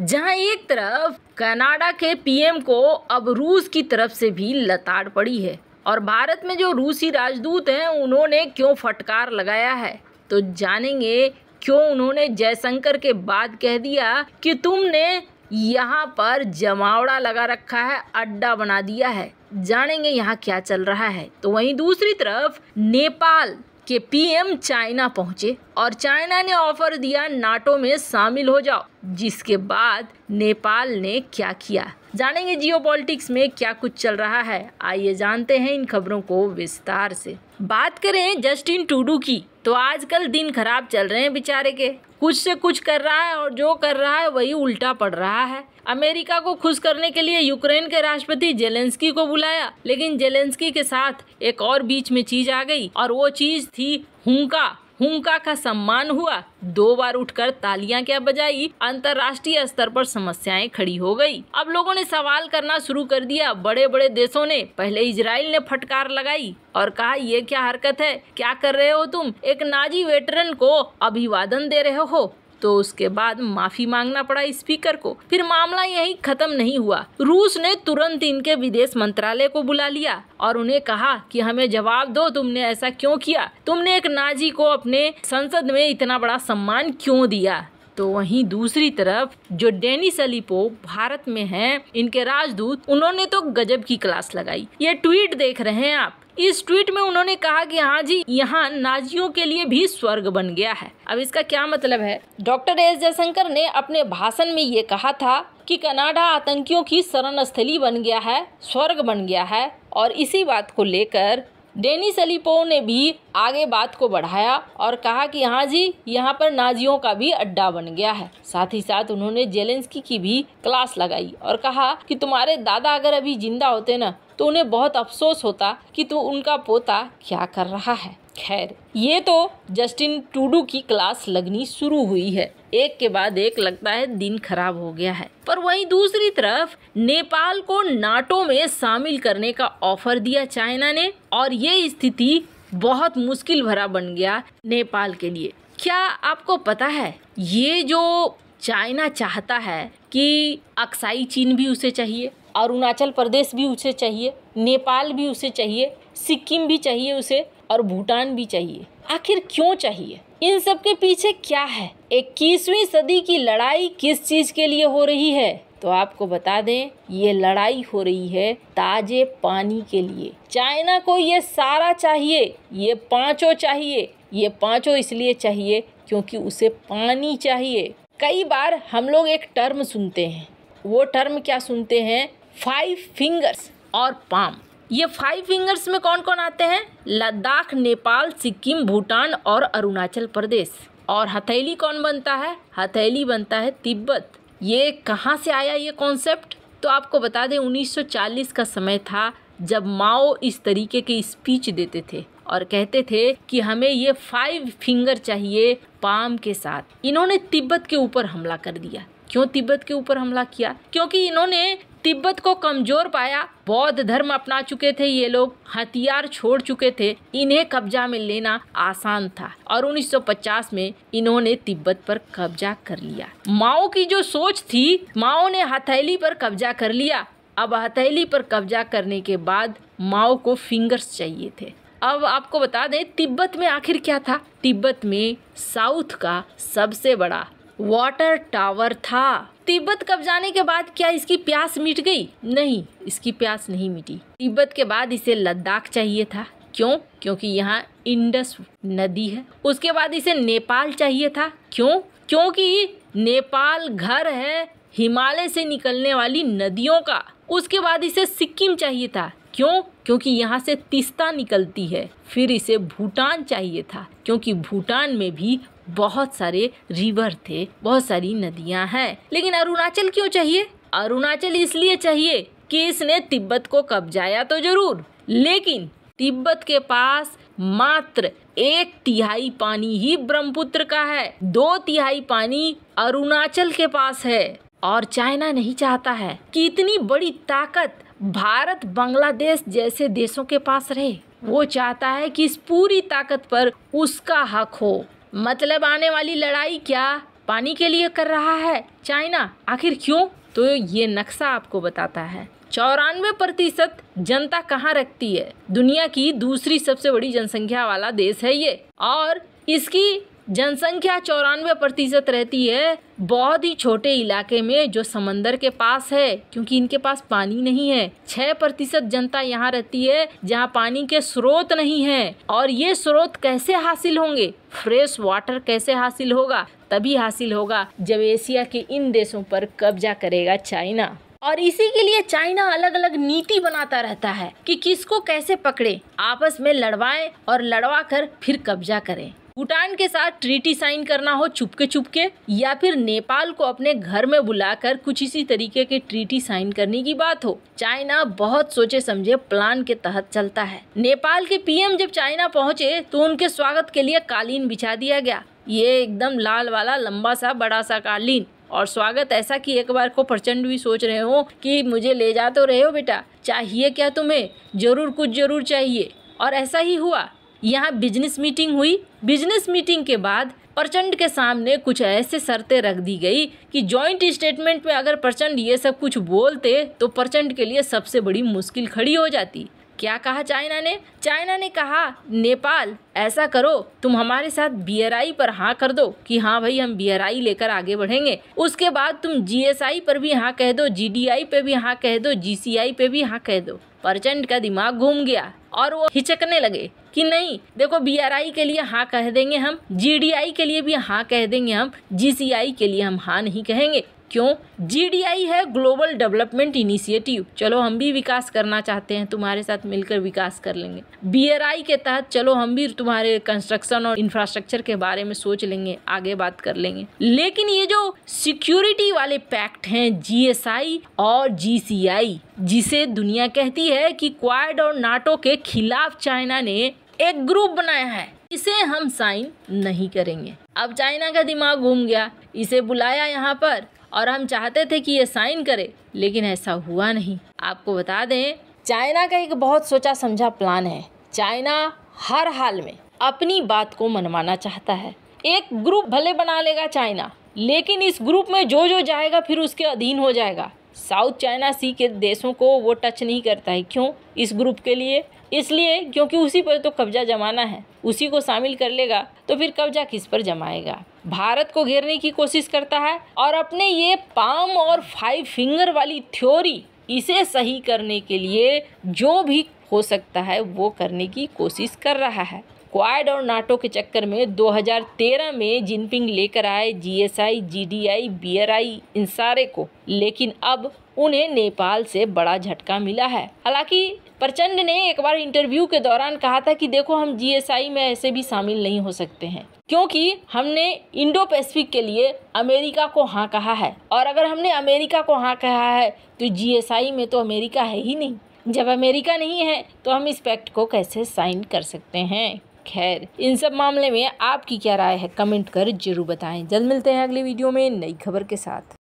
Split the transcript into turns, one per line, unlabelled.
जहां एक तरफ कनाडा के पीएम को अब रूस की तरफ से भी लताड़ पड़ी है और भारत में जो रूसी राजदूत हैं उन्होंने क्यों फटकार लगाया है तो जानेंगे क्यों उन्होंने जयशंकर के बाद कह दिया कि तुमने यहाँ पर जमावड़ा लगा रखा है अड्डा बना दिया है जानेंगे यहाँ क्या चल रहा है तो वहीं दूसरी तरफ नेपाल के पीएम चाइना पहुंचे और चाइना ने ऑफर दिया नाटो में शामिल हो जाओ जिसके बाद नेपाल ने क्या किया जानेंगे जियो में क्या कुछ चल रहा है आइए जानते हैं इन खबरों को विस्तार से बात करें जस्टिन टूडू की तो आजकल दिन खराब चल रहे हैं बेचारे के कुछ से कुछ कर रहा है और जो कर रहा है वही उल्टा पड़ रहा है अमेरिका को खुश करने के लिए यूक्रेन के राष्ट्रपति जेलेंस्की को बुलाया लेकिन जेलेंस्की के साथ एक और बीच में चीज आ गई और वो चीज थी हुंका हुंका का सम्मान हुआ दो बार उठकर तालियां क्या बजाई अंतर्राष्ट्रीय स्तर पर समस्याएं खड़ी हो गई अब लोगों ने सवाल करना शुरू कर दिया बड़े बड़े देशों ने पहले इसराइल ने फटकार लगाई और कहा ये क्या हरकत है क्या कर रहे हो तुम एक नाजी वेटरन को अभिवादन दे रहे हो तो उसके बाद माफी मांगना पड़ा स्पीकर को फिर मामला यही खत्म नहीं हुआ रूस ने तुरंत इनके विदेश मंत्रालय को बुला लिया और उन्हें कहा कि हमें जवाब दो तुमने ऐसा क्यों किया तुमने एक नाजी को अपने संसद में इतना बड़ा सम्मान क्यों दिया तो वहीं दूसरी तरफ जो डेनिस अलीपो भारत में हैं इनके राजदूत उन्होंने तो गजब की क्लास लगाई ये ट्वीट देख रहे हैं आप इस ट्वीट में उन्होंने कहा कि हाँ जी यहाँ नाजियों के लिए भी स्वर्ग बन गया है अब इसका क्या मतलब है डॉक्टर एस जयशंकर ने अपने भाषण में ये कहा था कि कनाडा आतंकियों की शरण स्थली बन गया है स्वर्ग बन गया है और इसी बात को लेकर डेनिस अलीपो ने भी आगे बात को बढ़ाया और कहा कि हाँ जी यहाँ पर नाजियों का भी अड्डा बन गया है साथ ही साथ उन्होंने जेलेंस्की की भी क्लास लगाई और कहा कि तुम्हारे दादा अगर अभी जिंदा होते ना तो उन्हें बहुत अफसोस होता कि तू उनका पोता क्या कर रहा है खैर ये तो जस्टिन टूडू की क्लास लगनी शुरू हुई है एक के बाद एक लगता है दिन खराब हो गया है पर वहीं दूसरी तरफ नेपाल को नाटो में शामिल करने का ऑफर दिया चाइना ने और ये स्थिति बहुत मुश्किल भरा बन गया नेपाल के लिए क्या आपको पता है ये जो चाइना चाहता है कि अक्साई चीन भी उसे चाहिए अरुणाचल प्रदेश भी उसे चाहिए नेपाल भी उसे चाहिए सिक्किम भी चाहिए उसे और भूटान भी चाहिए आखिर क्यों चाहिए इन सब के पीछे क्या है इक्कीसवीं सदी की लड़ाई किस चीज के लिए हो रही है तो आपको बता दें ये लड़ाई हो रही है ताजे पानी के लिए चाइना को ये सारा चाहिए ये पांचों चाहिए ये पांचों इसलिए चाहिए क्योंकि उसे पानी चाहिए कई बार हम लोग एक टर्म सुनते हैं वो टर्म क्या सुनते हैं फाइव फिंगर्स और पाम ये फाइव फिंगर्स में कौन कौन आते हैं लद्दाख नेपाल सिक्किम भूटान और अरुणाचल प्रदेश और हथेली कौन बनता है हथेली बनता है तिब्बत ये कहाँ से आया ये कॉन्सेप्ट तो आपको बता दें 1940 का समय था जब माओ इस तरीके के स्पीच देते थे और कहते थे कि हमें ये फाइव फिंगर चाहिए पाम के साथ इन्होंने तिब्बत के ऊपर हमला कर दिया क्यों तिब्बत के ऊपर हमला किया क्योंकि इन्होंने तिब्बत को कमजोर पाया बौद्ध धर्म अपना चुके थे ये लोग हथियार छोड़ चुके थे इन्हें कब्जा में लेना आसान था और 1950 में इन्होंने तिब्बत पर कब्जा कर लिया माओ की जो सोच थी माओ ने हथेली पर कब्जा कर लिया अब हथेली पर कब्जा करने के बाद माओ को फिंगर्स चाहिए थे अब आपको बता दें तिब्बत में आखिर क्या था तिब्बत में साउथ का सबसे बड़ा वाटर टावर था तिब्बत कब जाने के बाद क्या इसकी प्यास मिट गई नहीं इसकी प्यास नहीं मिटी तिब्बत के बाद इसे लद्दाख चाहिए था क्यों क्योंकि यहाँ इंडस नदी है उसके बाद इसे नेपाल चाहिए था क्यों क्योंकि नेपाल घर है हिमालय से निकलने वाली नदियों का उसके बाद इसे सिक्किम चाहिए था क्यों क्योंकि यहाँ से तिस्ता निकलती है फिर इसे भूटान चाहिए था क्योंकि भूटान में भी बहुत सारे रिवर थे बहुत सारी नदियाँ हैं लेकिन अरुणाचल क्यों चाहिए अरुणाचल इसलिए चाहिए कि इसने तिब्बत को कब्जाया तो जरूर लेकिन तिब्बत के पास मात्र एक तिहाई पानी ही ब्रह्मपुत्र का है दो तिहाई पानी अरुणाचल के पास है और चाइना नहीं चाहता है कि इतनी बड़ी ताकत भारत बांग्लादेश जैसे देशों के पास रहे वो चाहता है कि इस पूरी ताकत पर उसका हक हो मतलब आने वाली लड़ाई क्या पानी के लिए कर रहा है चाइना आखिर क्यों तो ये नक्शा आपको बताता है चौरानवे प्रतिशत जनता कहाँ रखती है दुनिया की दूसरी सबसे बड़ी जनसंख्या वाला देश है ये और इसकी जनसंख्या चौरानवे प्रतिशत रहती है बहुत ही छोटे इलाके में जो समंदर के पास है क्योंकि इनके पास पानी नहीं है छह प्रतिशत जनता यहाँ रहती है जहाँ पानी के स्रोत नहीं है और ये स्रोत कैसे हासिल होंगे फ्रेश वाटर कैसे हासिल होगा तभी हासिल होगा जब एशिया के इन देशों पर कब्जा करेगा चाइना और इसी के लिए चाइना अलग अलग नीति बनाता रहता है कि किसको कैसे पकड़े आपस में लड़वाएं और लड़वा कर फिर कब्जा करें भूटान के साथ ट्रीटी साइन करना हो चुपके चुपके या फिर नेपाल को अपने घर में बुलाकर कुछ इसी तरीके के ट्रीटी साइन करने की बात हो चाइना बहुत सोचे समझे प्लान के तहत चलता है नेपाल के पीएम जब चाइना पहुंचे तो उनके स्वागत के लिए कालीन बिछा दिया गया ये एकदम लाल वाला लंबा सा बड़ा सा कालीन और स्वागत ऐसा कि एक बार को प्रचंड भी सोच रहे हो कि मुझे ले जा तो रहे हो बेटा चाहिए क्या तुम्हें जरूर कुछ जरूर चाहिए और ऐसा ही हुआ यहाँ बिजनेस मीटिंग हुई बिजनेस मीटिंग के बाद प्रचंड के सामने कुछ ऐसे शर्तें रख दी गई कि जॉइंट स्टेटमेंट में अगर प्रचंड ये सब कुछ बोलते तो प्रचंड के लिए सबसे बड़ी मुश्किल खड़ी हो जाती क्या कहा चाइना ने चाइना ने कहा नेपाल ऐसा करो तुम हमारे साथ बी पर हाँ कर दो कि हाँ भाई हम बी लेकर आगे बढ़ेंगे उसके बाद तुम जी पर भी हाँ कह दो जी पे भी हाँ कह दो जी पे भी हाँ कह दो प्रचंड का दिमाग घूम गया और वो हिचकने लगे कि नहीं देखो बीआरआई के लिए हाँ कह देंगे हम जीडीआई के लिए भी हाँ कह देंगे हम जीसीआई के लिए हम हाँ नहीं कहेंगे क्यों जीडीआई है ग्लोबल डेवलपमेंट इनिशिएटिव चलो हम भी विकास करना चाहते हैं तुम्हारे साथ मिलकर विकास कर लेंगे बीआरआई के तहत चलो हम भी तुम्हारे कंस्ट्रक्शन और इंफ्रास्ट्रक्चर के बारे में सोच लेंगे आगे बात कर लेंगे लेकिन ये जो सिक्योरिटी वाले पैक्ट हैं जीएसआई और जीसीआई जिसे दुनिया कहती है कि क्वाड और नाटो के खिलाफ चाइना ने एक ग्रुप बनाया है इसे हम साइन नहीं करेंगे अब चाइना का दिमाग घूम गया इसे बुलाया यहाँ पर और हम चाहते थे कि ये साइन करे लेकिन ऐसा हुआ नहीं आपको बता दें चाइना का एक बहुत सोचा समझा प्लान है चाइना हर हाल में अपनी बात को मनवाना चाहता है एक ग्रुप भले बना लेगा चाइना लेकिन इस ग्रुप में जो जो जाएगा फिर उसके अधीन हो जाएगा साउथ चाइना सी के देशों को वो टच नहीं करता है क्यों इस ग्रुप के लिए इसलिए क्योंकि उसी पर तो कब्जा जमाना है उसी को शामिल कर लेगा तो फिर कब्जा किस पर जमाएगा भारत को घेरने की कोशिश करता है और अपने ये पाम और फाइव फिंगर वाली थ्योरी इसे सही करने के लिए जो भी हो सकता है वो करने की कोशिश कर रहा है क्वाड और नाटो के चक्कर में 2013 में जिनपिंग लेकर आए जीएसआई, जीडीआई, बीआरआई इन सारे को लेकिन अब उन्हें नेपाल से बड़ा झटका मिला है हालांकि प्रचंड ने एक बार इंटरव्यू के दौरान कहा था कि देखो हम जीएसआई में ऐसे भी शामिल नहीं हो सकते हैं क्योंकि हमने इंडो पैसिफिक के लिए अमेरिका को हाँ कहा है और अगर हमने अमेरिका को हाँ कहा है तो जीएसआई में तो अमेरिका है ही नहीं जब अमेरिका नहीं है तो हम इस पैक्ट को कैसे साइन कर सकते हैं खैर इन सब मामले में आपकी क्या राय है कमेंट कर जरूर बताएं जल्द मिलते हैं अगले वीडियो में नई खबर के साथ